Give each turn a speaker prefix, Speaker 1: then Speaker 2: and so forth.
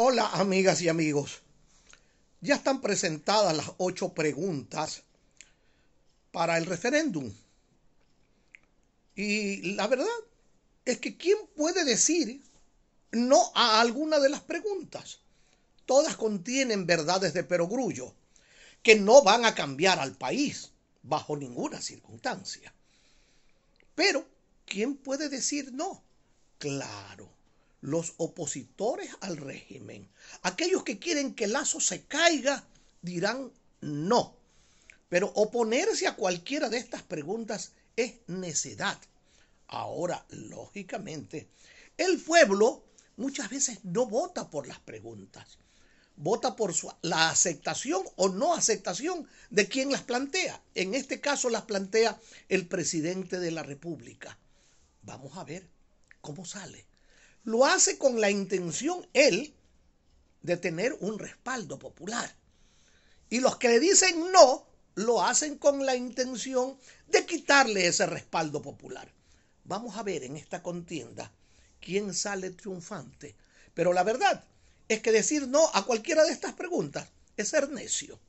Speaker 1: Hola amigas y amigos. Ya están presentadas las ocho preguntas para el referéndum. Y la verdad es que ¿quién puede decir no a alguna de las preguntas? Todas contienen verdades de perogrullo que no van a cambiar al país bajo ninguna circunstancia. Pero, ¿quién puede decir no? Claro, los opositores al régimen, aquellos que quieren que el Lazo se caiga, dirán no. Pero oponerse a cualquiera de estas preguntas es necedad. Ahora, lógicamente, el pueblo muchas veces no vota por las preguntas, vota por la aceptación o no aceptación de quien las plantea. En este caso las plantea el presidente de la República. Vamos a ver cómo sale lo hace con la intención él de tener un respaldo popular. Y los que le dicen no, lo hacen con la intención de quitarle ese respaldo popular. Vamos a ver en esta contienda quién sale triunfante. Pero la verdad es que decir no a cualquiera de estas preguntas es ser necio.